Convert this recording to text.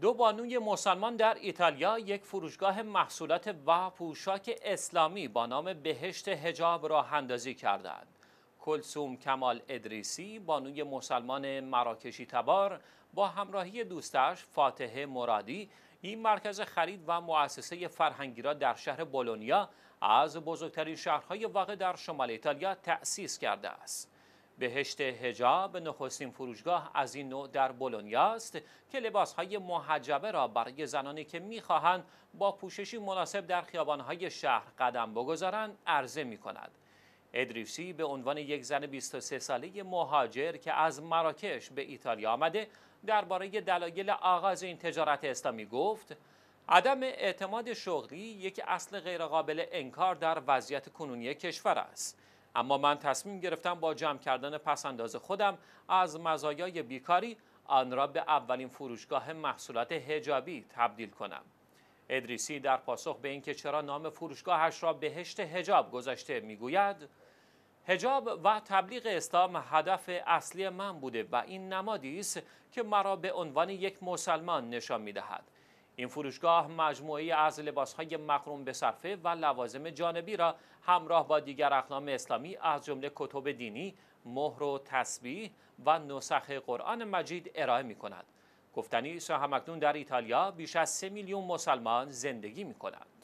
دو بانوی مسلمان در ایتالیا یک فروشگاه محصولات و پوشاک اسلامی با نام بهشت هجاب را هندازی کردند. کلسوم کمال ادریسی بانوی مسلمان مراکشی تبار با همراهی دوستش فاتح مرادی این مرکز خرید و مؤسسه فرهنگی را در شهر بولونیا از بزرگترین شهرهای واقع در شمال ایتالیا تأسیس کرده است. بهشت هجاب نخستین فروشگاه از این نوع در بولونیا است که لباسهای محجبه را برای زنانی که میخواهند با پوششی مناسب در خیابانهای شهر قدم بگذارند عرضه می کند. به عنوان یک زن 23 ساله مهاجر که از مراکش به ایتالیا آمده درباره دلایل آغاز این تجارت اسلامی گفت عدم اعتماد شغلی یک اصل غیرقابل انکار در وضعیت کنونی کشور است اما من تصمیم گرفتم با جمع کردن پسنداز خودم از مزایای بیکاری آن را به اولین فروشگاه محصولات هجابی تبدیل کنم. ادریسی در پاسخ به اینکه چرا نام فروشگاهش را بهشت هجاب گذاشته میگوید هجاب و تبلیغ اسلام هدف اصلی من بوده و این نمادی است که مرا به عنوان یک مسلمان نشان میدهد این فروشگاه مجموعه از لباسهای مخروم به صرفه و لوازم جانبی را همراه با دیگر اقلام اسلامی از جمله کتب دینی، مهر و تسبیح و نسخ قرآن مجید ارائه می کند. گفتنی سه همکنون در ایتالیا بیش از سه میلیون مسلمان زندگی می کند.